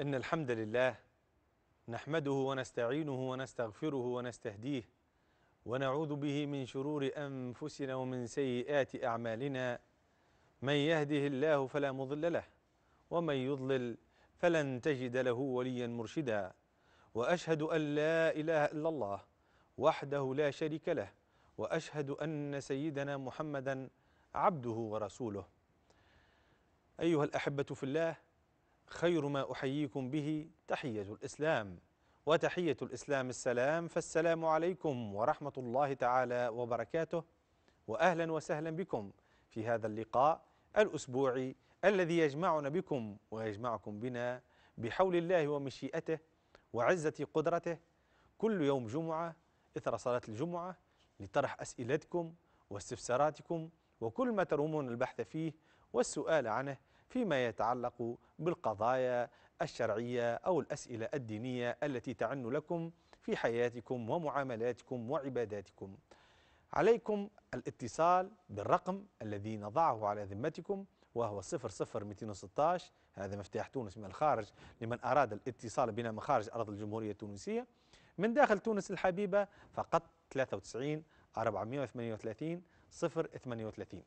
إن الحمد لله نحمده ونستعينه ونستغفره ونستهديه ونعوذ به من شرور أنفسنا ومن سيئات أعمالنا من يهده الله فلا مضل له ومن يضلل فلن تجد له وليا مرشدا وأشهد أن لا إله إلا الله وحده لا شريك له وأشهد أن سيدنا محمدا عبده ورسوله أيها الأحبة في الله خير ما أحييكم به تحية الإسلام وتحية الإسلام السلام فالسلام عليكم ورحمة الله تعالى وبركاته وأهلا وسهلا بكم في هذا اللقاء الأسبوعي الذي يجمعنا بكم ويجمعكم بنا بحول الله ومشيئته وعزة قدرته كل يوم جمعة إثر صلاة الجمعة لطرح أسئلتكم واستفساراتكم وكل ما ترومون البحث فيه والسؤال عنه فيما يتعلق بالقضايا الشرعية أو الأسئلة الدينية التي تعن لكم في حياتكم ومعاملاتكم وعباداتكم عليكم الاتصال بالرقم الذي نضعه على ذمتكم وهو 00216 هذا مفتاح تونس من الخارج لمن أراد الاتصال بنا من خارج أرض الجمهورية التونسية من داخل تونس الحبيبة فقط 93 438 038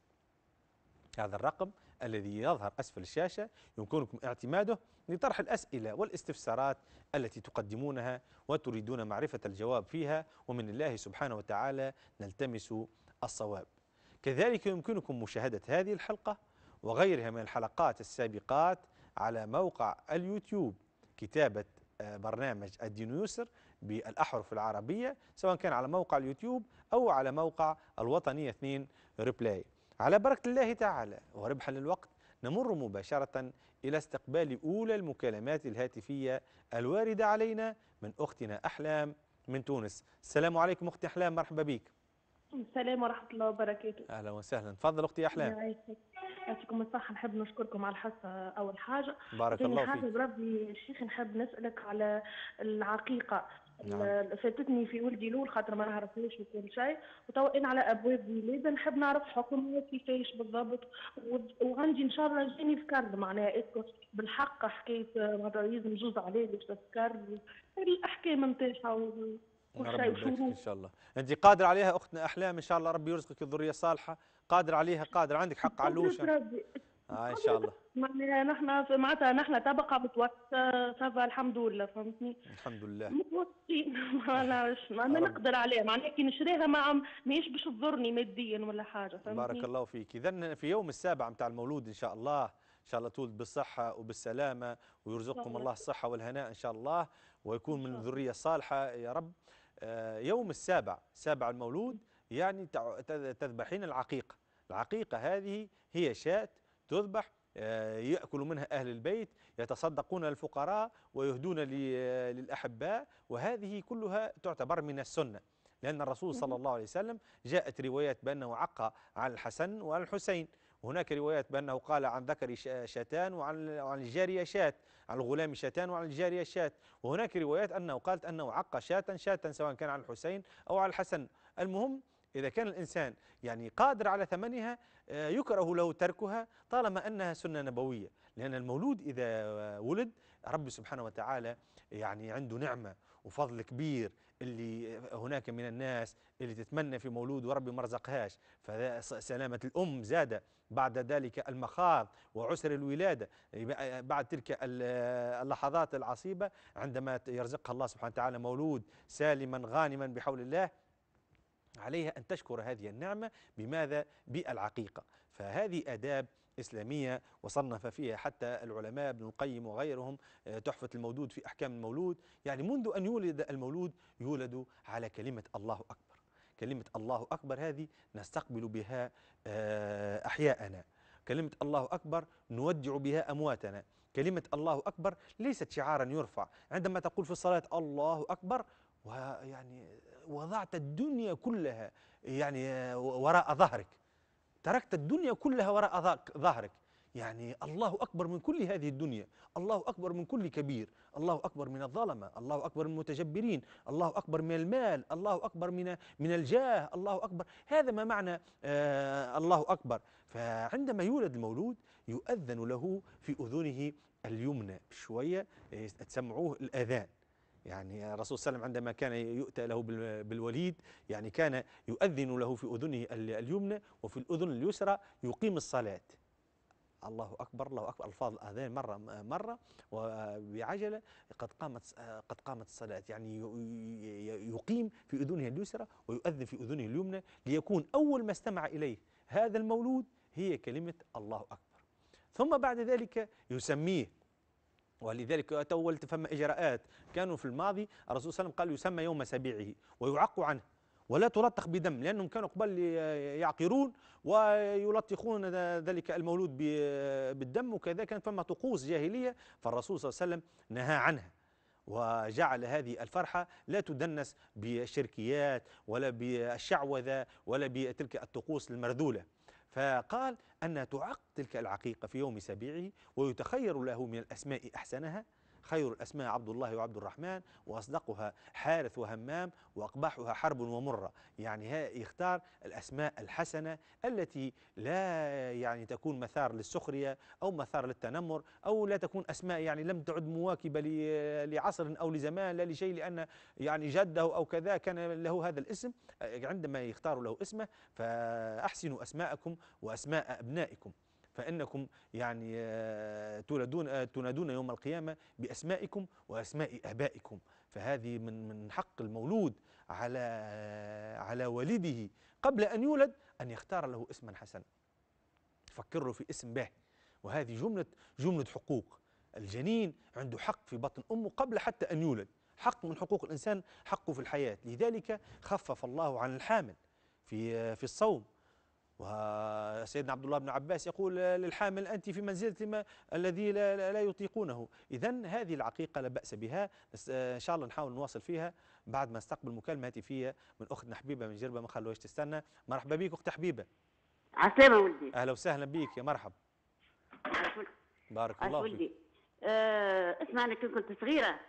هذا الرقم الذي يظهر أسفل الشاشة يمكنكم اعتماده لطرح الأسئلة والاستفسارات التي تقدمونها وتريدون معرفة الجواب فيها ومن الله سبحانه وتعالى نلتمس الصواب كذلك يمكنكم مشاهدة هذه الحلقة وغيرها من الحلقات السابقات على موقع اليوتيوب كتابة آه، برنامج الدين يسر بالأحرف العربية سواء كان على موقع اليوتيوب أو على موقع الوطنية 2 ريبلاي على بركة الله تعالى وربحا للوقت نمر مباشرة إلى استقبال أولى المكالمات الهاتفية الواردة علينا من أختنا أحلام من تونس السلام عليكم أختي أحلام مرحبا بك السلام ورحمة الله وبركاته أهلا وسهلا تفضل أختي أحلام يعطيكم الصحة نحب نشكركم على الحصة أول حاجة بارك الله فيك حاجة بربي الشيخ نحب نسألك على العقيقة نعم. فاتتني في ولدي لول خاطر ما نعرفوش وكل شيء وتوا انا على ابواب ولاده نحب نعرف حكمه كيفاش بالضبط وعندي ان شاء الله جاني كارد معناها اسكو بالحق حكايه معناتها لازم جوز عليه باش تفكر الاحكام نتاعها ربي ان شاء الله انت قادر عليها اختنا احلام ان شاء الله ربي يرزقك الذريه الصالحه قادر عليها قادر عندك حق على اه ان شاء الله يعني نحن معناتها نحن طبقه متوسطه صافا الحمد لله فهمتني الحمد لله متوسطين ما انا آه، نقدر عليها معناها كي نشريها ما ماهيش باش تضرني ماديا ولا حاجه فهمتني بارك الله فيك اذا في يوم السابع نتاع المولود ان شاء الله ان شاء الله تولد بالصحه وبالسلامه ويرزقكم الله الصحه والهناء ان شاء الله ويكون من ذريه صالحه يا رب آه، يوم السابع سابع المولود يعني تذبحين العقيقه العقيقه هذه هي شات تذبح آه، يأكل منها أهل البيت يتصدقون للفقراء ويهدون آه، للأحباء وهذه كلها تعتبر من السنة لأن الرسول صلى الله عليه وسلم جاءت روايات بأنه عق عن الحسن والحسين الحسين هناك روايات بأنه قال عن ذكر آه، شتان وعن الجارية شات عن الغلام شتان وعن الجارية شات وهناك روايات أنه قالت أنه عق شاتا شاتا سواء كان على الحسين أو على الحسن المهم إذا كان الإنسان يعني قادر على ثمنها آه، يكره له تركها طالما أنها سنة نبوية لأن المولود إذا ولد رب سبحانه وتعالى يعني عنده نعمة وفضل كبير اللي هناك من الناس اللي تتمنى في مولود وربي ما رزقهاش فسلامة الأم زاد بعد ذلك المخاض وعسر الولادة آه، بعد تلك آه، اللحظات العصيبة عندما يرزقها الله سبحانه وتعالى مولود سالما غانما بحول الله عليها أن تشكر هذه النعمة بماذا؟ بالعقيقة فهذه آداب إسلامية وصنف فيها حتى العلماء ابن القيم وغيرهم آه، تحفة المولود في أحكام المولود يعني منذ أن يولد المولود يولد على كلمة الله أكبر كلمة الله أكبر هذه نستقبل بها آه، أحياءنا كلمة الله أكبر نودع بها أمواتنا كلمة الله أكبر ليست شعارا يرفع عندما تقول في الصلاة الله أكبر ويعني وضعت الدنيا كلها يعني وراء ظهرك تركت الدنيا كلها وراء ظهرك يعني الله أكبر من كل هذه الدنيا الله أكبر من كل كبير الله أكبر من الظلمة الله أكبر من المتجبرين الله أكبر من المال الله أكبر من من الجاه الله أكبر هذا ما معنى آه الله أكبر فعندما يولد المولود يؤذن له في أذنه اليمنى شوية آه، تسمعوه الأذان يعني الرسول صلى الله عليه وسلم عندما كان يؤتى له بالوليد يعني كان يؤذن له في أذنه اليمنى وفي الأذن اليسرى يقيم الصلاة الله أكبر الله أكبر ألفاظ الأذان مرة مرة وبعجلة قد قامت قد قامت الصلاة يعني يقيم في أذنه اليسرى ويؤذن في أذنه اليمنى ليكون أول ما استمع إليه هذا المولود هي كلمة الله أكبر ثم بعد ذلك يسميه ولذلك تولت فما إجراءات كانوا في الماضي الرسول صلى الله عليه وسلم قال يسمى يوم سبيعه ويعق عنه ولا تلطخ بدم لأنهم كانوا قبل يعقرون ويلطخون ذلك المولود بالدم وكذا كان فما طقوس جاهلية فالرسول صلى الله عليه وسلم نهى عنها وجعل هذه الفرحة لا تدنس بالشركيات ولا بالشعوذة ولا بتلك الطقوس المرذولة فقال أن تعق تلك العقيقة في يوم سبيعه ويتخير له من الأسماء أحسنها خير الأسماء عبد الله وعبد الرحمن وأصدقها حارث وهمام وأقبحها حرب ومرة يعني يختار الأسماء الحسنة التي لا يعني تكون مثار للسخرية أو مثار للتنمر أو لا تكون أسماء يعني لم تعد مواكبة لعصر أو لزمان لا لشيء لأن يعني جده أو كذا كان له هذا الاسم عندما يختار له اسمه فأحسنوا أسماءكم وأسماء أبنائكم فإنكم يعني آه، تنادون آه، تنادون يوم القيامة بأسمائكم وأسماء آبائكم فهذه من من حق المولود على آه، على والده قبل أن يولد أن يختار له اسما حسنا له في اسم باهي وهذه جملة جملة حقوق الجنين عنده حق في بطن أمه قبل حتى أن يولد حق من حقوق الإنسان حقه في الحياة لذلك خفف الله عن الحامل في في الصوم وسيدنا عبد الله بن عباس يقول للحامل أنت في منزلة ما الذي لا, لا يطيقونه إذا هذه العقيقة لا بأس بها آه، إن شاء الله نحاول نواصل فيها بعد ما نستقبل مكالمة هاتفية من أختنا حبيبة من جربة ما خلوهاش تستنى مرحبا بك أخت حبيبة عسلامة ولدي أهلا وسهلا بك يا مرحب بارك الله فيك ولدي آه، اسمع أنا كنت صغيرة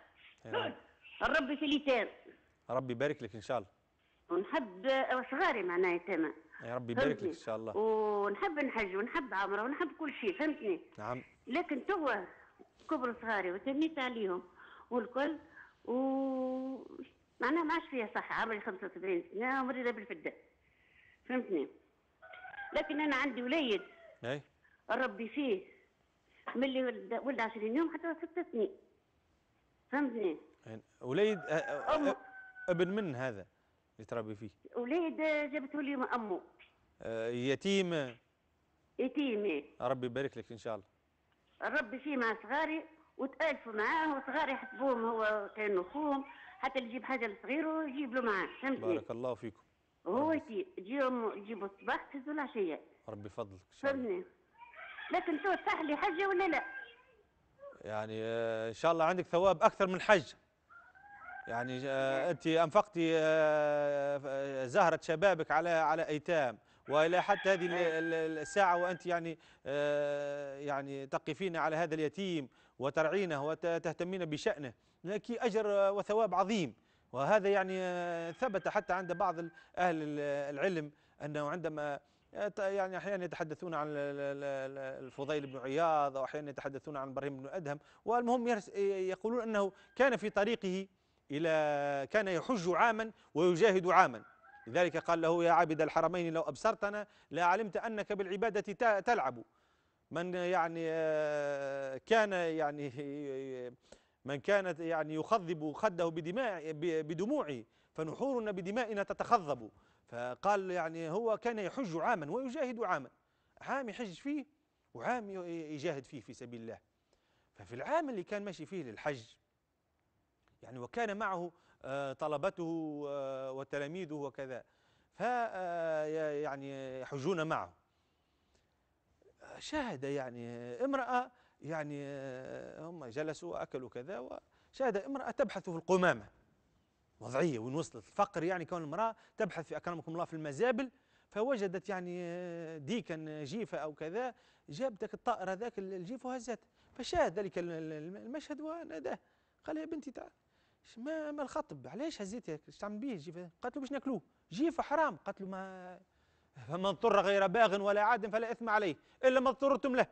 يعني. ربي في اليتام ربي يبارك لك إن شاء الله ونحب آه، صغاري معناها يتامى يا رب يبارك لك ان شاء الله ونحب نحج ونحب عمره ونحب كل شيء فهمتني نعم لكن توا كبروا صغاري وتنيت عليهم والكل و معناها ما عادش فيها صحة عمري 75 سنة عمري رابل بالفده فهمتني لكن أنا عندي وليد أي ربي فيه من اللي ولد, ولد 20 يوم حتى ست سنين فهمتني إيه. وليد ابن من هذا؟ اللي تربي فيه ولاد جابته لي امه آه، يتيم يتيم إيه. ربي يبارك لك ان شاء الله ربي فيه مع صغاري وتالفوا معاه وصغاري يحبوهم هو كانوا خوهم حتى اللي يجيب حاجه لصغيره يجيب له معاه فهمتني بارك الله فيكم هو يتيم يجيبوا الصباح تهزوا العشيه ربي فضلك ان شاء الله فهمني لكن تو صح لي حجه ولا لا؟ يعني آه، ان شاء الله عندك ثواب اكثر من حجه يعني آه، أنت أنفقت آه، آه، زهرة شبابك على على أيتام والى حتى هذه أيوة. الساعه وانت يعني يعني تقفين على هذا اليتيم وترعينه وتهتمين بشانه لك اجر وثواب عظيم وهذا يعني ثبت حتى عند بعض اهل العلم انه عندما يعني احيانا يتحدثون عن الفضيل بن عياض واحيانا يتحدثون عن ابراهيم بن ادهم والمهم يقولون انه كان في طريقه إلى كان يحج عاما ويجاهد عاما لذلك قال له يا عابد الحرمين لو أبصرتنا لعلمت أنك بالعبادة تلعب من يعني آه، كان يعني آه، من كانت يعني يخضب خده بدماء بدموعه فنحورنا بدمائنا تتخضب فقال يعني هو كان يحج عاما ويجاهد عاما عام يحج فيه وعام يجاهد فيه في سبيل الله ففي العام اللي كان ماشي فيه للحج يعني وكان معه آه، طلبته آه، وتلاميذه وكذا ف آه، يعني يحجون معه شاهد يعني امرأة يعني هم جلسوا وأكلوا كذا وشاهد امرأة تبحث في القمامة وضعية وين وصلت الفقر يعني كون المرأة تبحث في أكرمكم الله في المزابل فوجدت يعني ديكا جيفة أو كذا جابتك الطائر هذاك الجيف وهزته فشاهد ذلك المشهد وناداه قال يا بنتي تعال ما ما الخطب علاش هزيت ايش تعمل به الجيفه قالت له باش ناكلوه جيفه حرام قالت له ما فمن اضطر غير باغ ولا عاد فلا اثم عليه الا ما اضطرتم له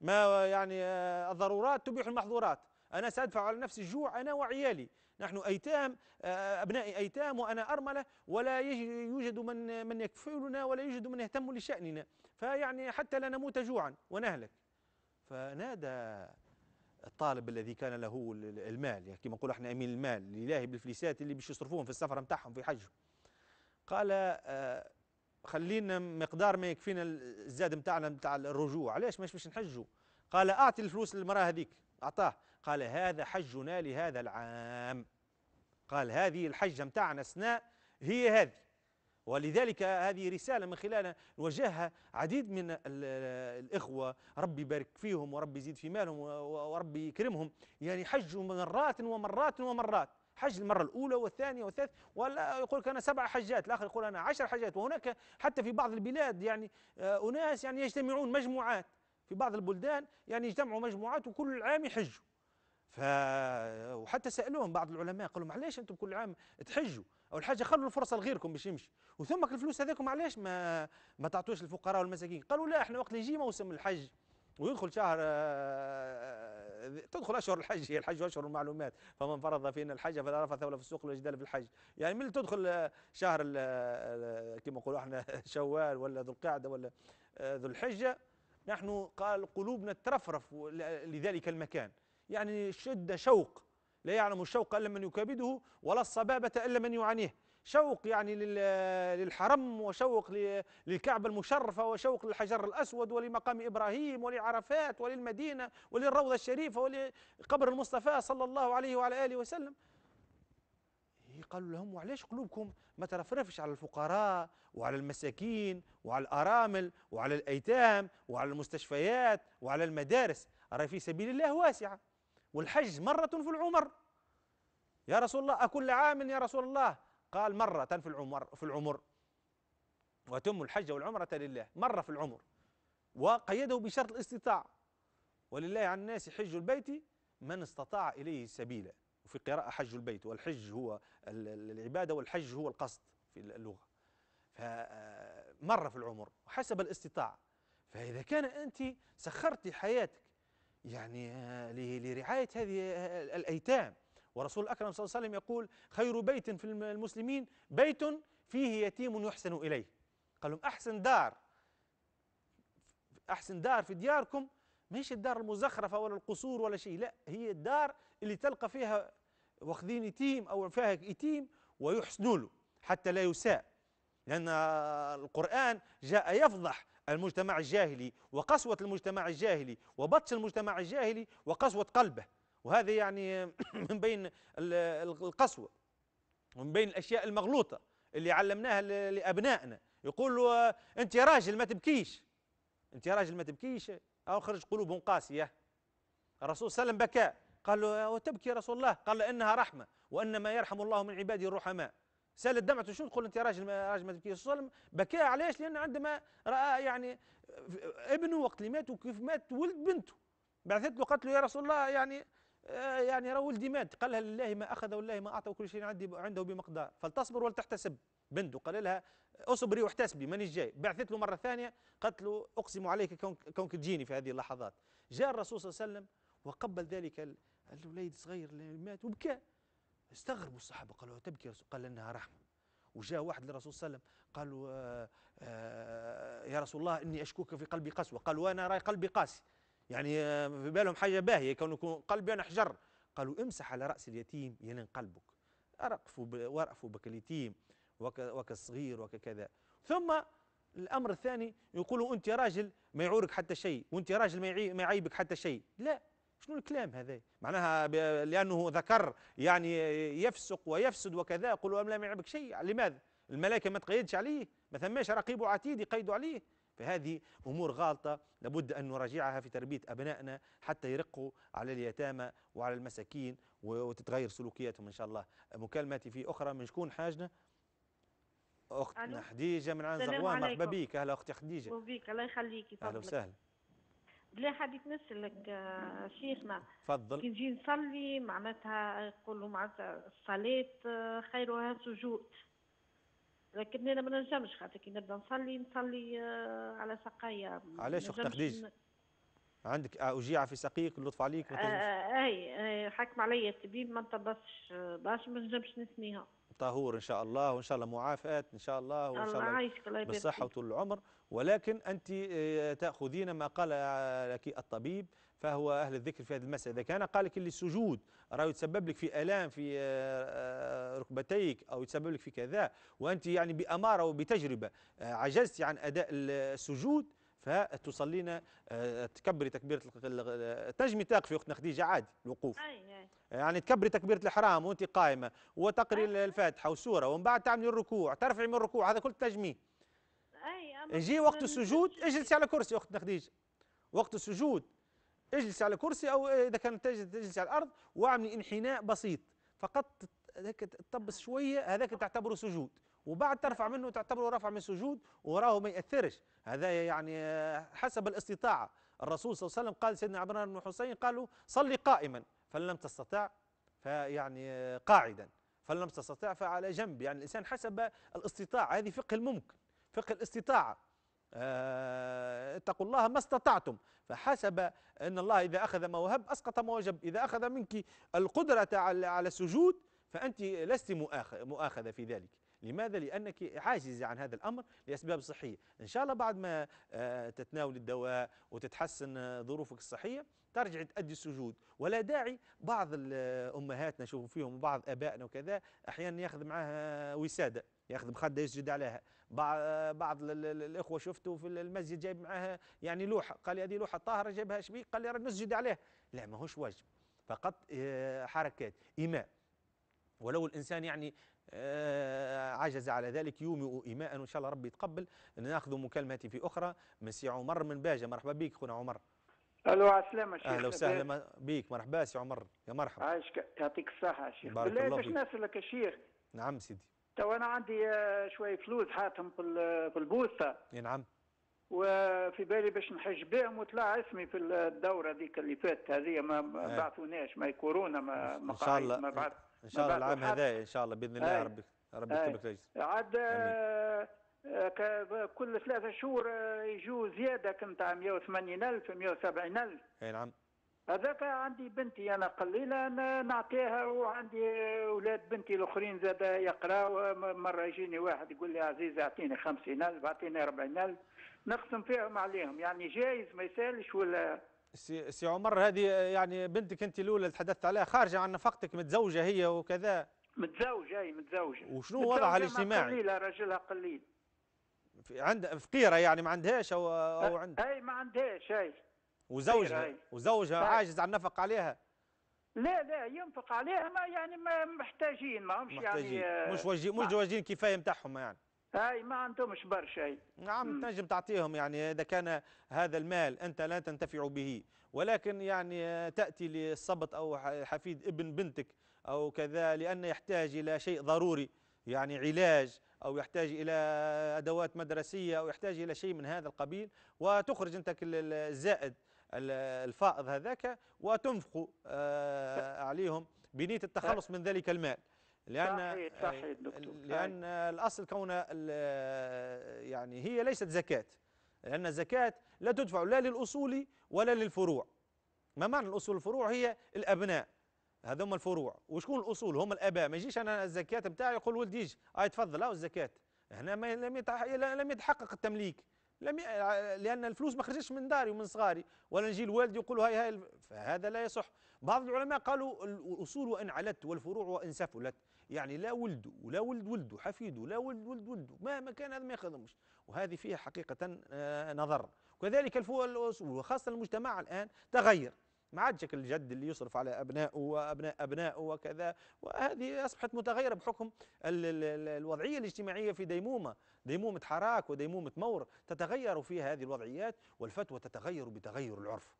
ما يعني آه، الضرورات تبيح المحظورات انا سادفع على نفسي الجوع انا وعيالي نحن ايتام آه، ابنائي ايتام وانا ارمله ولا يوجد من من يكفلنا ولا يوجد من يهتم لشاننا فيعني حتى لا نموت جوعا ونهلك فنادى الطالب الذي كان له المال يعني كما نقول احنا امين المال لله بالفليسات اللي باش يصرفوهم في السفر نتاعهم في حجهم قال آه، خلينا مقدار ما يكفينا الزاد نتاعنا نتاع الرجوع علاش مش باش نحجوا قال اعطي الفلوس للمراه هذيك اعطاه قال هذا حجنا لهذا العام قال هذه الحجه نتاعنا سناء هي هذه ولذلك هذه رسالة من خلالها نوجهها عديد من الإخوة ربي يبارك فيهم وربي يزيد في مالهم وربي يكرمهم يعني حجوا مرات ومرات ومرات حج المرة الأولى والثانية والثالثة ولا يقول لك أنا سبع حجات الآخر يقول أنا عشر حجات وهناك حتى في بعض البلاد يعني آه، أناس يعني يجتمعون مجموعات في بعض البلدان يعني يجتمعوا مجموعات وكل عام يحجوا ف وحتى سألوهم بعض العلماء قالوا معليش أنتم كل عام تحجوا اول حاجه خلوا الفرصه لغيركم باش يمشي وثمك الفلوس هذاكم علاش ما ما تعطوش الفقراء والمساكين قالوا لا احنا وقت اللي يجي موسم الحج ويدخل شهر آه، آه، آه، تدخل اشهر الحج هي الحج اشهر المعلومات فمن فرض فينا الحج فلا رفث ولا فسوق ولا جدال في الحج يعني من تدخل شهر كما نقولوا احنا شوال ولا ذو القعده ولا ذو الحجه نحن قال قلوبنا ترفرف لذلك المكان يعني شده شوق لا يعلم الشوق إلا من يكابده ولا الصبابة إلا من يعانيه شوق يعني للحرم وشوق للكعبة المشرفة وشوق للحجر الأسود ولمقام إبراهيم ولعرفات وللمدينة وللروضة الشريفة ولقبر المصطفى صلى الله عليه وعلى آله وسلم قالوا لهم وعلاش قلوبكم ما ترفرفش على الفقراء وعلى المساكين وعلى الأرامل وعلى الأيتام وعلى المستشفيات وعلى المدارس راه في سبيل الله واسعة والحج مرة في العمر يا رسول الله أكل عام يا رسول الله قال مرة في العمر في العمر وأتم الحج والعمرة لله مرة في العمر وقيده بشرط الاستطاعة ولله على الناس حج البيت من استطاع إليه سبيلا وفي قراءة حج البيت والحج هو العبادة والحج هو القصد في اللغة فمرة في العمر حسب الاستطاعة فإذا كان أنت سخرت حياتك يعني لرعاية هذه الأيتام ورسول أكرم صلى الله عليه وسلم يقول خير بيت في المسلمين بيت فيه يتيم يحسن إليه قال لهم أحسن دار أحسن دار في دياركم مش الدار المزخرفة ولا القصور ولا شيء لا هي الدار اللي تلقى فيها واخذين يتيم أو فيها يتيم ويحسنوا له حتى لا يساء لأن القرآن جاء يفضح المجتمع الجاهلي وقسوة المجتمع الجاهلي وبطش المجتمع الجاهلي وقسوة قلبه وهذا يعني من بين القسوة ومن بين الأشياء المغلوطة اللي علمناها لأبنائنا يقول أنت يا راجل ما تبكيش أنت يا راجل ما تبكيش أو خرج قلوبهم قاسية الرسول صلى الله عليه وسلم بكى قال له وتبكي يا رسول الله قال له إنها رحمة وإنما يرحم الله من عباده الرحماء سال الدمعة شو تقول انت يا راجل راجل ما تبكيش الظلم بكى علاش لان عندما راى يعني ابنه وقت اللي مات وكيف مات ولد بنته بعثت له قالت له يا رسول الله يعني آه، يعني راه ولدي مات قال لها لله ما اخذ والله ما اعطى وكل شيء عندي عنده بمقدار فلتصبر ولتحتسب بنته قال لها اصبري واحتسبي مانيش جاي بعثت له مره ثانيه قالت له اقسم عليك كونك, كونك تجيني في هذه اللحظات جاء الرسول صلى الله عليه وسلم وقبل ذلك الوليد الصغير اللي مات وبكى استغربوا الصحابة قالوا تبكي رسول قال إنها رحمة وجاء واحد للرسول صلى الله عليه وسلم قالوا آآ آه، آآ آه، يا رسول الله إني أشكوك في قلبي قسوة قال وأنا راي قلبي قاسي يعني آه، في بالهم حاجة باهية كون يكون قلبي أنا حجر قالوا امسح على رأس اليتيم يلين يعني قلبك أرقفوا وارأفوا بك اليتيم وك وكالصغير وكذا ثم الأمر الثاني يقولوا أنت راجل ما يعورك حتى شيء وأنت راجل ما يعيبك حتى شيء لا شنو الكلام هذا معناها لأنه ذكر يعني يفسق ويفسد وكذا يقولوا أم لم يعبك شيء لماذا الملائكة ما تقيدش عليه ما ثماش رقيب وعتيد يقيدوا عليه فهذه أمور غالطة لابد أن نراجعها في تربية أبنائنا حتى يرقوا على اليتامى وعلى المساكين وتتغير سلوكياتهم إن شاء الله مكالماتي في أخرى من شكون حاجنا أختنا خديجة من عن زروان مرحبا بك أهلا أختي خديجة وبيك الله يخليك أهلا وسهلا لا حد نسالك آه، شيخنا تفضل كي نجي نصلي معناتها يقولوا معناتها الصلاة آه، خيرها سجود لكن انا ما نجمش خاطر كي نبدا نصلي نصلي آه، على سقايا علاش اخت خديجه؟ عندك اوجيعه في ساقيك اللطف عليك ما آه اي حكم عليا الطبيب ما انطبسش باش ما نجمش نسميها طهور ان شاء الله وان شاء الله معافاه ان شاء الله وان شاء الله, الله بالصحه وطول العمر ولكن أنت آه، تأخذين ما قال لك الطبيب فهو أهل الذكر في هذه المسألة إذا كان قال لك اللي السجود راه يتسبب لك في ألام في آه، آه، ركبتيك أو يتسبب لك في كذا وأنت يعني بأمارة وبتجربة عجزت عن أداء السجود فتصلين تكبري تكبيرة تنجمي تقفي أختنا خديجة عادي الوقوف يعني تكبري تكبيرة الإحرام وأنت قائمة وتقري الفاتحة وسورة ومن بعد تعملي الركوع ترفعي من الركوع هذا كله تنجميه يجي وقت السجود اجلسي على كرسي اختنا خديجه وقت السجود اجلسي على كرسي او اذا كانت تجلسي على الارض واعملي انحناء بسيط فقط هذاك تطبس شويه هذاك تعتبره سجود وبعد ترفع منه تعتبره رفع من سجود وراه ما ياثرش هذا يعني حسب الاستطاعه الرسول صلى الله عليه وسلم قال سيدنا عمران بن حسين قالوا صلي قائما فان لم تستطع فيعني قاعدا فان لم تستطع فعلى جنب يعني الانسان حسب الاستطاعه هذه فقه الممكن فقه الاستطاعة آه، اتقوا الله ما استطعتم فحسب أن الله إذا أخذ ما وهب أسقط ما وجب إذا أخذ منك القدرة على السجود فأنت لست مؤاخذة في ذلك لماذا؟ لأنك عاجزة عن هذا الأمر لأسباب صحية إن شاء الله بعد ما آه، تتناول الدواء وتتحسن ظروفك الصحية ترجع تأدي السجود ولا داعي بعض أمهاتنا نشوف فيهم وبعض أبائنا وكذا أحيانا يأخذ معها وسادة يأخذ مخدة يسجد عليها بعض الاخوه شفتوا في المسجد جايب معاه يعني لوحه قال لي هذه لوحه طاهره جايبها شبي قال لي راه نسجد عليها لا ماهوش واجب فقط آه، حركات ايماء ولو الانسان يعني آه، عجز على ذلك يومئ ايماء وان شاء الله ربي يتقبل ناخذ مكالمتي في اخرى من سي عمر من باجه مرحبا بك خونا عمر الو على السلامة شيخ اهلا وسهلا بك مرحبا سي عمر يا مرحبا عايشك يعطيك الصحة يا شيخ بارك بالله باش نسألك يا شيخ نعم سيدي تو انا عندي آه، شويه فلوس حاتم في البوسه اي نعم وفي بالي باش نحج بهم وطلع اسمي في الدوره ذيك اللي فاتت هذه ما آه. بعثوناش ما كورونا ما ما ان شاء الله ما بعد ان شاء الله العام هذا ان شاء الله باذن الله ربي ربي يكتب لك عاد آه، كل ثلاثة شهور يجوا زيادة كنت 180000 180 ألف 170 ألف أي نعم هذاك عندي بنتي انا قليله انا نعطيها وعندي اولاد بنتي الاخرين زاد يقراوا مره يجيني واحد يقول لي عزيز اعطيني 50000 اعطيني 40000 نقسم فيهم عليهم يعني جايز ما يسالش ولا سي سي عمر هذه يعني بنتك انت الاولى اللي تحدثت عليها خارجه عن نفقتك متزوجه هي وكذا متزوجه اي متزوجه وشنو وضعها الاجتماعي؟ قليله راجلها قليل عند فقيره يعني ما عندهاش او او عندها اي ما عندهاش اي وزوجها طيب. وزوجها طيب. عاجز عن النفقه عليها لا لا ينفق عليها ما يعني ما محتاجين ماهمش يعني آه، مش وجي مش واجدين كفايه نتاعهم يعني اي ما عندهمش برشا نعم تنجم تعطيهم يعني اذا كان هذا المال انت لا تنتفع به ولكن يعني آه، تاتي للصبط او حفيد ابن بنتك او كذا لانه يحتاج الى شيء ضروري يعني علاج او يحتاج الى ادوات مدرسيه او يحتاج الى شيء من هذا القبيل وتخرج انت الزائد الفائض هذاك وتنفقوا آه، عليهم بنيه التخلص من ذلك المال لان صحيح آه، صحيح لان صحيح. الاصل كون يعني هي ليست زكاه لان الزكاه لا تدفع لا للاصول ولا للفروع ما معنى الاصول الفروع هي الابناء هذوما الفروع وشكون الاصول هم الاباء ما يجيش انا الزكاه بتاعي يقول ولدي اي آه، تفضل او الزكاه هنا ما لم لم يتحقق التمليك لم ي... لان الفلوس ما خرجتش من داري ومن صغاري ولا نجي لوالدي يقول هاي هاي فهذا لا يصح بعض العلماء قالوا الاصول وان علت والفروع وان سفلت يعني لا ولد ولا ولد ولده حفيده لا ولد ولد ولده مهما كان هذا ما يخدمش وهذه فيها حقيقه آه، نظر كذلك الفروع وخاصه المجتمع الان تغير ما عادش الجد اللي يصرف على أبنائه وأبناء أبنائه وكذا وهذه أصبحت متغيرة بحكم الوضعية الاجتماعية في ديمومة ديمومة حراك وديمومة مور تتغير فيها هذه الوضعيات والفتوى تتغير بتغير العرف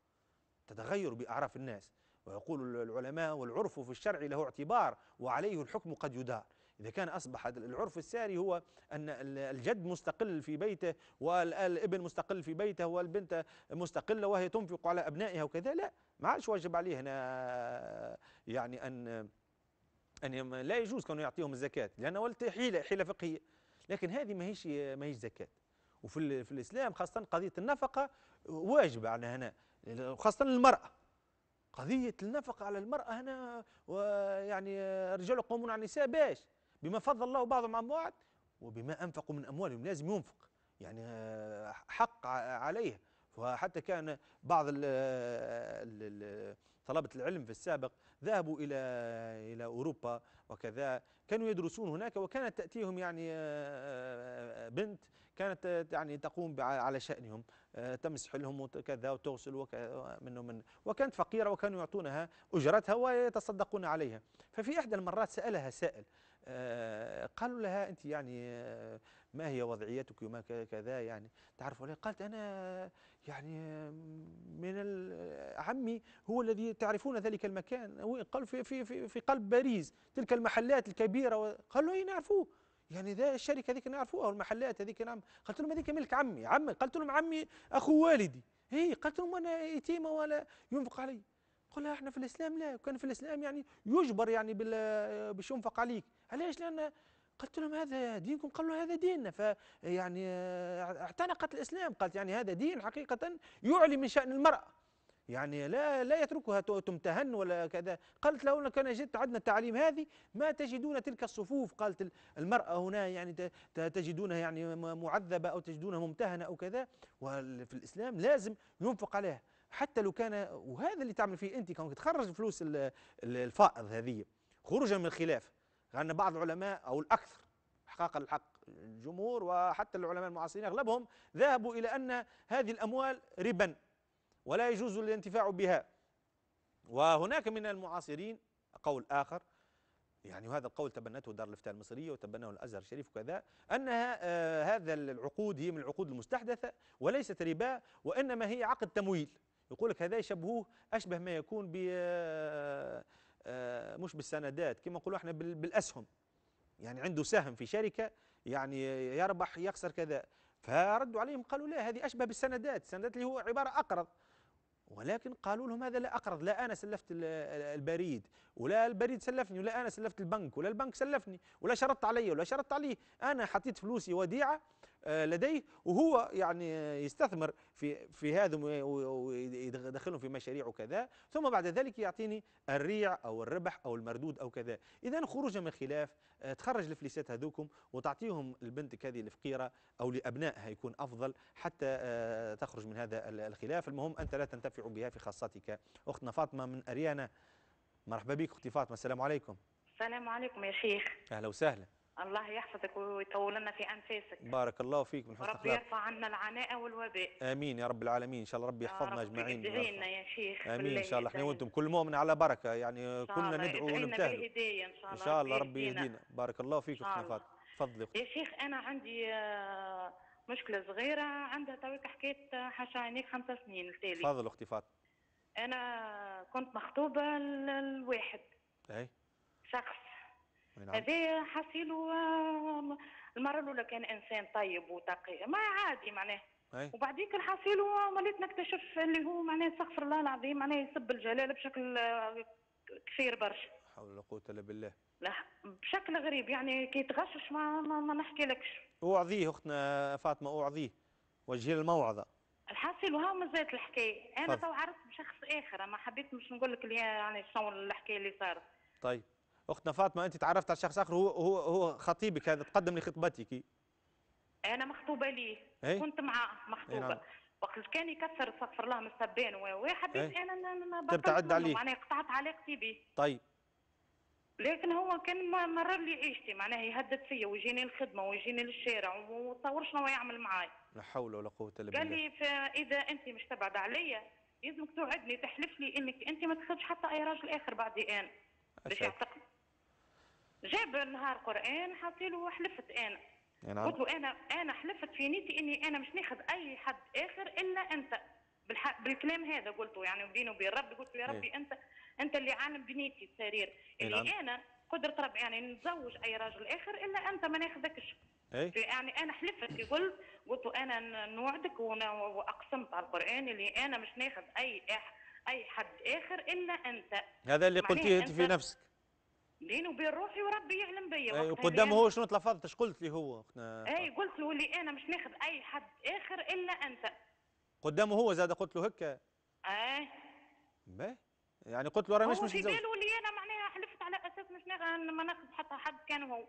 تتغير بأعراف الناس ويقول العلماء والعرف في الشرع له اعتبار وعليه الحكم قد يدار إذا كان أصبح العرف الساري هو أن الجد مستقل في بيته والابن مستقل في بيته والبنت مستقلة وهي تنفق على أبنائها وكذا لا ما عادش واجب عليه هنا يعني أن أن لا يجوز كانوا يعطيهم الزكاة لانه ولت حيلة حيلة فقهية لكن هذه ماهيش ماهيش زكاة وفي في الإسلام خاصة قضية النفقة واجبة على هنا خاصة المرأة قضية النفقة على المرأة هنا ويعني الرجال يقومون على النساء باش بما فضل الله بعضهم عن بعض وبما أنفقوا من أموالهم لازم ينفق يعني حق عليه وحتى كان بعض طلبة العلم في السابق ذهبوا إلى إلى أوروبا وكذا كانوا يدرسون هناك وكانت تأتيهم يعني آه، آه، بنت كانت يعني تقوم على شأنهم آه، تمسح لهم وكذا وتغسل وكذا منهم من وكانت فقيرة وكانوا يعطونها أجرتها ويتصدقون عليها ففي إحدى المرات سألها سائل قالوا لها أنت يعني ما هي وضعيتك وما كذا يعني تعرف عليه قالت أنا يعني من عمي هو الذي تعرفون ذلك المكان قال في, في, في, قلب باريس تلك المحلات الكبيرة قالوا أي نعرفوه يعني ذا الشركة هذيك نعرفوها والمحلات هذيك نعم قلت لهم هذيك ملك عمي عمي قلت لهم عمي أخو والدي هي إيه، قلت لهم أنا يتيمة ولا ينفق علي قلها احنا في الاسلام لا كان في الاسلام يعني يجبر يعني باش ينفق عليك علاش لان قلت لهم هذا دينكم قالوا هذا ديننا فيعني آه، اعتنقت الاسلام قالت يعني هذا دين حقيقه يعلي من شان المراه يعني لا لا يتركها تمتهن ولا كذا قالت له انك انا جئت عندنا التعليم هذه ما تجدون تلك الصفوف قالت المراه هنا يعني تجدونها يعني معذبه او تجدونها ممتهنه او كذا وفي الاسلام لازم ينفق عليها حتى لو كان وهذا اللي تعمل فيه انت كونك تخرج فلوس الفائض هذه خروجا من الخلاف لأن بعض العلماء أو الأكثر إحقاقا للحق الجمهور وحتى العلماء المعاصرين أغلبهم ذهبوا إلى أن هذه الأموال ربا ولا يجوز الانتفاع بها وهناك من المعاصرين قول آخر يعني وهذا القول تبنته دار الافتاء المصريه وتبناه الازهر الشريف وكذا انها آه هذا العقود هي من العقود المستحدثه وليست ربا وانما هي عقد تمويل يقول لك هذا يشبهه اشبه ما يكون ب آه آه، مش بالسندات كما نقولوا احنا بالاسهم يعني عنده سهم في شركه يعني يربح يخسر كذا فردوا عليهم قالوا لا هذه اشبه بالسندات السندات اللي هو عباره اقرض ولكن قالوا لهم هذا لا اقرض لا انا سلفت البريد ولا البريد سلفني ولا انا سلفت البنك ولا البنك سلفني ولا شرطت علي ولا شرطت عليه انا حطيت فلوسي وديعه آه، لديه وهو يعني يستثمر في في هذا ويدخلهم في مشاريع وكذا ثم بعد ذلك يعطيني الريع او الربح او المردود او كذا اذا خروجه من خلاف آه، تخرج الفليسات هذوكم وتعطيهم البنت هذه الفقيره او لابنائها يكون افضل حتى آه، تخرج من هذا الخلاف المهم انت لا تنتفع بها في خاصتك اختنا فاطمه من اريانا مرحبا بك اختي فاطمه السلام عليكم السلام عليكم يا شيخ اهلا وسهلا الله يحفظك ويطول لنا في انفاسك بارك الله فيك من حسن ربي يرفع عنا العناء والوباء امين يا رب العالمين ان شاء الله ربي يحفظنا اجمعين يا شيخ امين ان شاء الله احنا وانتم كل مؤمن على بركه يعني كلنا ندعو ونبتهل ان شاء الله ربي يهدينا بارك الله فيك اختي فاطمه تفضلي يا شيخ انا عندي آه، مشكله صغيره عندها توك حكيت آه، حاشا عينيك خمس سنين التالي تفضل اختي فاطمه انا كنت مخطوبه لواحد اي شخص هذا حصيله آه، المره الاولى كان انسان طيب وتقي ما عادي معناه أي. وبعديك الحصيل آه، وليت نكتشف اللي هو معناه استغفر الله العظيم معناه يسب الجلال بشكل آه، كثير برشا حول ولا قوه الا بالله لا بشكل غريب يعني كي تغشش ما ما, ما نحكي لكش اوعظيه اختنا فاطمه اوعظيه وجهي الموعظه الحاصل وها مازالت الحكايه انا تو عرفت بشخص اخر ما حبيت مش نقول لك يعني شنو الحكايه اللي صارت طيب اختنا فاطمه انت تعرفت على شخص اخر هو هو هو خطيبك هذا تقدم لخطبتك انا مخطوبه ليه هي؟ كنت معاه نعم. مخطوبه ايه وقت كان يكسر استغفر الله من السبان وحبيت إيه؟ انا انا تبتعد عليه معناها قطعت علاقتي به طيب لكن هو كان مرر لي عيشتي معناها يهدد فيا ويجيني الخدمه ويجيني للشارع وتصور شنو يعمل معاي لا حول ولا قوه الا بالله قال لي اذا انت مش تبعد عليا لازمك توعدني تحلف لي انك انت ما تخدش حتى اي راجل اخر بعدي انا باش جاب نهار قران حاطيله حلفت انا نعم. قلت له انا انا حلفت في نيتي اني انا مش ناخذ اي حد اخر الا انت بالحق بالكلام هذا قلته يعني بيني وبين ربي قلت له يا ربي انت انت اللي عالم بنيتي السرير اللي إيه انا قدرة ربي يعني نتزوج اي راجل اخر الا انت ما ناخذكش أي؟ يعني انا حلفت قلت قلت له انا نوعدك واقسمت على القران اللي انا مش ناخذ اي اي حد اخر الا انت هذا اللي قلتيه انت في نفسك بيني وبين روحي وربي يعلم بيا اي وقدامه هو شنو تلفظت اش قلت لي هو اختنا اي قلت له اللي انا مش ناخذ اي حد اخر الا انت قدامه هو زاد قلت له هكا اي باهي يعني قلت له راه مش مش في باله انا معناها حلفت على اساس مش ناخذ ما ناخذ حتى حد كان هو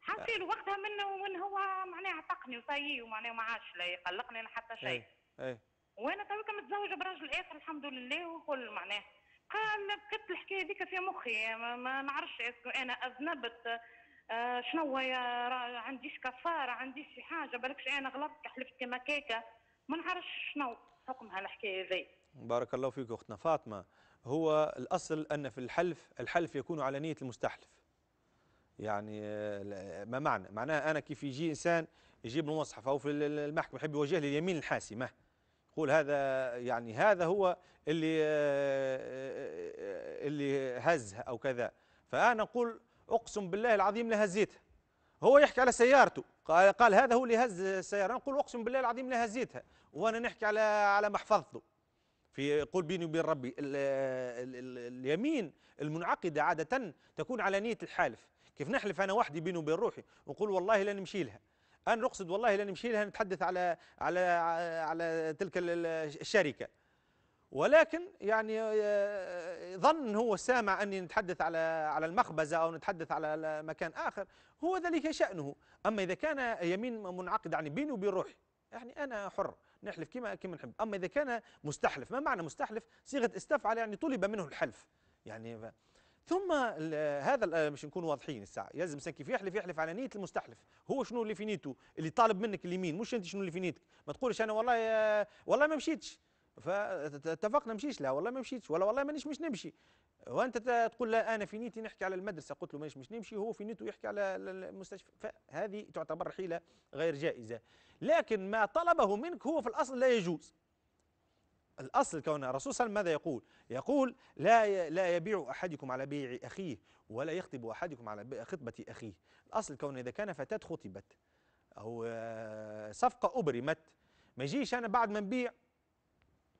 حكي له وقتها منه ومن هو معناها عتقني وصي ومعناها ما عادش لا يقلقني حتى شيء اي, أي. وانا توك متزوجه براجل اخر الحمد لله وكل معناها قال بقيت الحكايه هذيك في مخي ما نعرفش انا اذنبت آه شنو يا عنديش كفاره عنديش شي حاجه بالكش انا غلطت حلفت كما كيكه ما نعرفش شنو حكمها الحكايه زي بارك الله فيك اختنا فاطمه هو الاصل ان في الحلف الحلف يكون على نيه المستحلف يعني آه، ما معنى معناها انا كيف يجي انسان يجيب المصحف او في المحكمه يحب يوجه لي اليمين الحاسمه قول هذا يعني هذا هو اللي آه، آه، آه، اللي هزها او كذا فانا اقول اقسم بالله العظيم لهزيتها هو يحكي على سيارته قال, قال هذا هو اللي هز السياره انا اقول اقسم بالله العظيم لهزيتها وانا نحكي على على محفظته في قول بيني وبين ربي الـ الـ الـ اليمين المنعقده عاده تكون على نيه الحالف كيف نحلف انا وحدي بيني وبين روحي ونقول والله لن نمشي لها أنا نقصد والله لأن نمشي لها نتحدث على على على تلك الشركة ولكن يعني آه، ظن هو السامع أني نتحدث على على المخبزة أو نتحدث على مكان آخر هو ذلك شأنه أما إذا كان يمين منعقد يعني بيني وبين روحي يعني أنا حر نحلف كما كما نحب أما إذا كان مستحلف ما معنى مستحلف صيغة استفعل يعني طلب منه الحلف يعني ثم هذا مش نكون واضحين الساعه يلزم كيف يحلف يحلف على نيه المستحلف هو شنو اللي في نيته اللي طالب منك اليمين مش انت شنو اللي في نيتك ما تقولش انا والله والله ما مشيتش فاتفقنا مشيش لا والله ما مشيتش ولا والله مانيش مش نمشي وانت تقول لا انا في نيتي نحكي على المدرسه قلت له مانيش مش نمشي هو في نيته يحكي على المستشفى فهذه تعتبر حيله غير جائزه لكن ما طلبه منك هو في الاصل لا يجوز الأصل كون الرسول صلى الله عليه وسلم ماذا يقول يقول لا لا يبيع أحدكم على بيع أخيه ولا يخطب أحدكم على خطبة أخيه الأصل كون إذا كان فتاة خطبت أو آه، صفقة أبرمت ما يجيش أنا بعد ما نبيع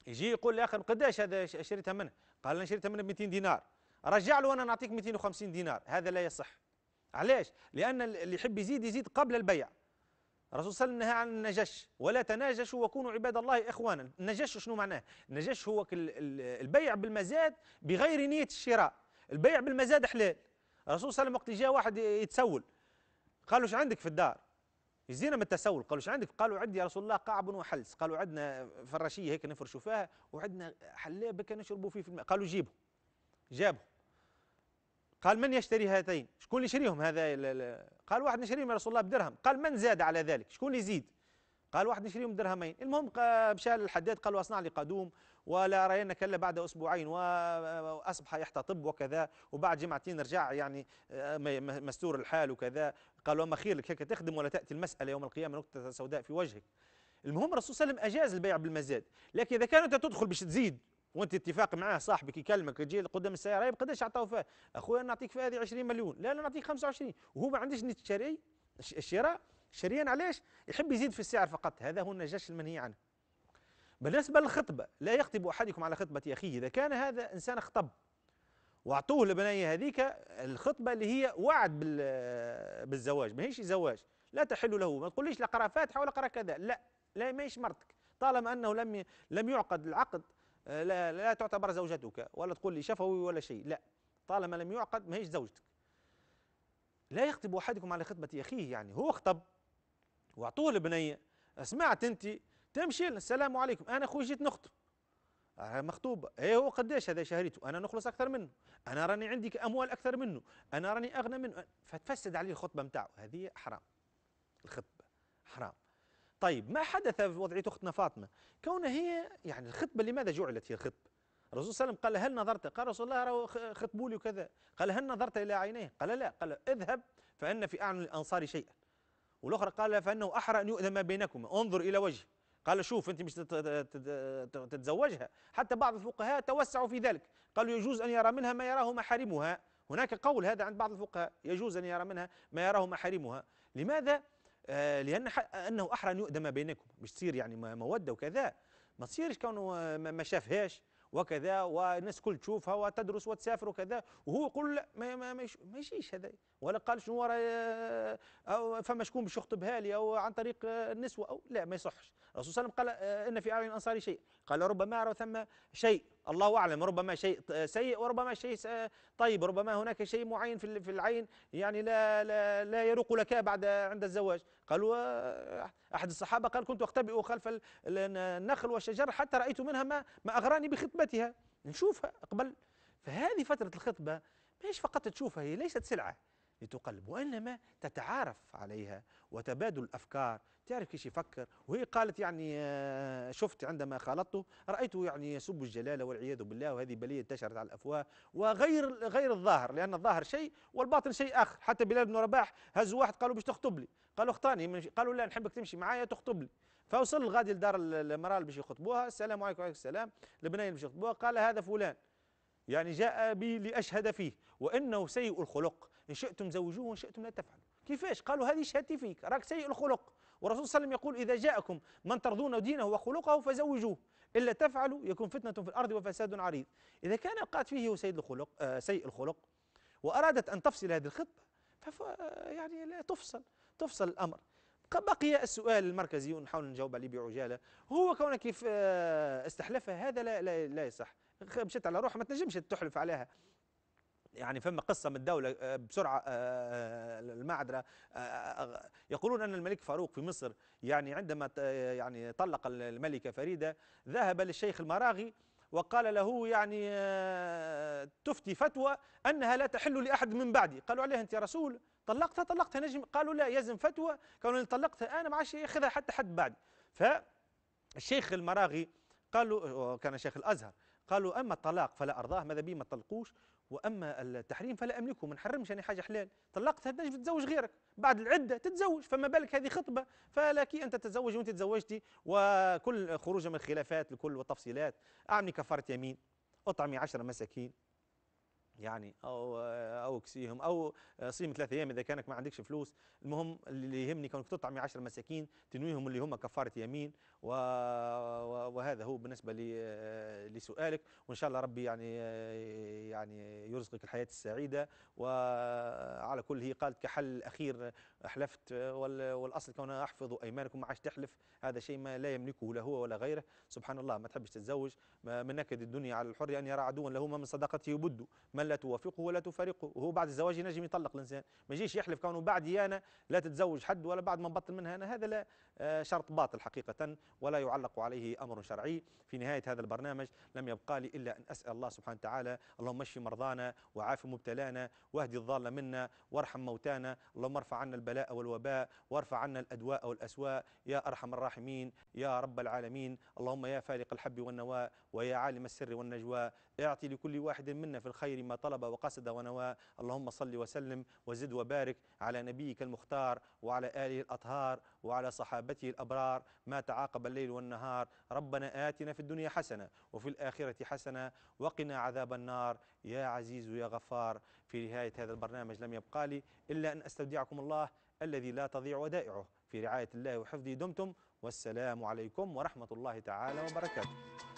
يجي يقول لي آخر قداش هذا شريتها منه قال أنا شريتها منه ب 200 دينار رجع له أنا نعطيك 250 دينار هذا لا يصح علاش لأن اللي يحب يزيد يزيد قبل البيع الرسول صلى الله عليه وسلم نهى عن النجش ولا تناجشوا وكونوا عباد الله إخوانا النجش شنو معناه النجش هو البيع بالمزاد بغير نية الشراء البيع بالمزاد حلال الرسول صلى الله عليه وسلم وقت جاء واحد يتسول قالوا ايش عندك في الدار يزينا من التسول قالوا ايش عندك قالوا عندي يا رسول الله قعب وحلس قالوا عندنا فراشيه هيك نفرشوا فيها وعندنا حلاب بك نشربوا فيه في الماء قالوا جيبوا جابوا قال من يشتري هاتين شكون اللي يشريهم هذا قال واحد نشريهم يا رسول الله بدرهم قال من زاد على ذلك شكون اللي يزيد قال واحد نشريهم درهمين المهم مشى للحداد قال واصنع لي قدوم ولا رأينك الا بعد اسبوعين واصبح يحتطب وكذا وبعد جمعتين رجع يعني آه، مستور الحال وكذا قال وما خير لك هيك تخدم ولا تاتي المساله يوم القيامه نقطه سوداء في وجهك المهم الرسول صلى الله عليه وسلم اجاز البيع بالمزاد لكن اذا كانت تدخل باش تزيد وانت اتفاق معاه صاحبك يكلمك تجي قدام السياره يبقى قداش عطاو فيه اخويا نعطيك في هذه 20 مليون لا لا نعطيك 25 وهو ما عندوش نيت شري الشراء شريا علاش يحب يزيد في السعر فقط هذا هو النجاش المنهي عنه بالنسبه للخطبه لا يخطب احدكم على خطبه اخيه اذا كان هذا انسان خطب واعطوه البنيه هذيك الخطبه اللي هي وعد بالزواج ماهيش زواج لا تحل له ما تقوليش لا قرا فاتحه ولا قرا كذا لا لا ماهيش مرتك طالما انه لم لم يعقد العقد آه، لا لا تعتبر زوجتك ولا تقول لي شفوي ولا شيء لا طالما لم يعقد ما هيش زوجتك لا يخطب احدكم على خطبه اخيه يعني هو خطب واعطوه البنيه سمعت انت تمشي السلام عليكم انا اخوي جيت نخطب أنا أه، مخطوبة إيه هو قداش هذا شهريته أنا نخلص أكثر منه أنا راني عندي أموال أكثر منه أنا راني أغنى منه فتفسد عليه الخطبة متاعه هذه حرام الخطبة حرام طيب ما حدث في وضعية أختنا فاطمة كونها هي يعني الخطبة لماذا جعلت هي الخطبة الرسول صلى الله عليه وسلم قال هل نظرت قال رسول الله خطبوا لي وكذا قال هل نظرت إلى عينيه قال لا قال اذهب فإن في أعين الأنصار شيئا والأخرى قال فإنه أحرى أن يؤذى ما بينكما انظر إلى وجهه قال شوف أنت مش تتزوجها حتى بعض الفقهاء توسعوا في ذلك قالوا يجوز أن يرى منها ما يراه محارمها هناك قول هذا عند بعض الفقهاء يجوز أن يرى منها ما يراه محارمها لماذا آه، لأن أنه أحرى أن يؤدم بينكم مش تصير يعني مودة وكذا ما تصيرش كونه ما شافهاش وكذا والناس كل تشوفها وتدرس وتسافر وكذا وهو يقول لا ما, ما, ما, ما يجيش هذا ولا قال شنو ورا آه، او فما شكون باش يخطبها لي او عن طريق النسوه او لا ما يصحش الرسول صلى الله عليه وسلم قال آه، إن في أعين الأنصار شيء قال ربما أرى ثم شيء الله أعلم ربما شيء آه، سيء وربما شيء آه، طيب ربما هناك شيء معين في العين يعني لا لا, لا يروق لك بعد عند الزواج قالوا أحد الصحابة قال كنت أختبئ خلف النخل والشجر حتى رأيت منها ما, ما أغراني بخطبتها نشوفها قبل فهذه فترة الخطبة مش فقط تشوفها هي ليست سلعة لتقلب وإنما تتعارف عليها وتبادل الأفكار تعرف كيش يفكر وهي قالت يعني آه، شفت عندما خالطته رأيته يعني يسب الجلالة والعياذ بالله وهذه بلية انتشرت على الأفواه وغير غير الظاهر لأن الظاهر شيء والباطن شيء آخر حتى بلال بن رباح هزوا واحد قالوا باش تخطب لي قالوا اختاني قالوا لا نحبك تمشي معايا تخطب لي فوصل غادي لدار المرأة اللي باش يخطبوها السلام عليكم وعليكم السلام البنية اللي باش يخطبوها قال هذا فلان يعني جاء بي لأشهد فيه وإنه سيء الخلق إن شئتم زوجوه وإن شئتم لا تفعلوا كيفاش قالوا هذه شهادتي فيك راك سيء الخلق والرسول صلى الله عليه وسلم يقول إذا جاءكم من ترضون دينه وخلقه فزوجوه إلا تفعلوا يكون فتنة في الأرض وفساد عريض إذا كان قاعد فيه سيد الخلق آه سيء الخلق وأرادت أن تفصل هذه الخطبة آه، يعني لا تفصل تفصل الأمر بقي السؤال المركزي ونحاول نجاوب عليه بعجاله هو كونك كيف آه، استحلفها هذا لا لا, لا يصح مشيت على روحها ما تنجمش تحلف عليها يعني فما قصه من الدوله آه، بسرعه آه، آه، المعذره يقولون ان الملك فاروق في مصر يعني عندما يعني طلق الملكه فريده ذهب للشيخ المراغي وقال له يعني تفتي فتوى انها لا تحل لاحد من بعدي قالوا عليه انت يا رسول طلقتها طلقتها نجم قالوا لا يلزم فتوى قالوا طلقتها انا ما عادش ياخذها حتى حد بعدي فالشيخ المراغي قالوا كان شيخ الازهر قالوا اما الطلاق فلا ارضاه ماذا بي ما تطلقوش واما التحريم فلا املكه ما نحرمش انا يعني حاجه حلال طلقتها تنجم تتزوج غيرك بعد العده تتزوج فما بالك هذه خطبه فلك ان تتزوج وانت تزوجتي وكل خروج من الخلافات الكل والتفصيلات اعملي كفاره يمين اطعمي عشرة مساكين يعني او او كسيهم او صيم ثلاثة ايام اذا كانك ما عندكش فلوس المهم اللي يهمني كونك تطعمي 10 مساكين تنويهم اللي هم كفاره يمين وهذا هو بالنسبه لسؤالك وان شاء الله ربي يعني يعني يرزقك الحياه السعيده وعلى كل هي قالت كحل اخير احلفت آه، والاصل كون احفظ ايمانكم ما عادش تحلف هذا شيء ما لا يملكه لا هو ولا غيره سبحان الله ما تحبش تتزوج من نكد الدنيا على الحر ان يعني يرى عدوا له ما من صداقته يبد من لا توافقه ولا تفارقه وهو بعد الزواج ينجم يطلق الانسان ما يجيش يحلف كونه بعدي انا لا تتزوج حد ولا بعد ما نبطل منها انا هذا لا آه، شرط باطل حقيقة ولا يعلق عليه أمر شرعي في نهاية هذا البرنامج لم يبقى لي إلا أن أسأل الله سبحانه وتعالى اللهم اشف مرضانا وعاف مبتلانا واهدي الضال منا وارحم موتانا اللهم ارفع عنا البلاء والوباء وارفع عنا الأدواء والأسواء يا أرحم الراحمين يا رب العالمين اللهم يا فالق الحب والنواء ويا عالم السر والنجوى اعطي لكل واحد منا في الخير ما طلب وقصد ونوى اللهم صل وسلم وزد وبارك على نبيك المختار وعلى آله الأطهار وعلى صحابته الأبرار ما تعاقب الليل والنهار ربنا آتنا في الدنيا حسنة وفي الآخرة حسنة وقنا عذاب النار يا عزيز يا غفار في نهاية هذا البرنامج لم يبقى لي إلا أن أستودعكم الله الذي لا تضيع ودائعه في رعاية الله وحفظه دمتم والسلام عليكم ورحمة الله تعالى وبركاته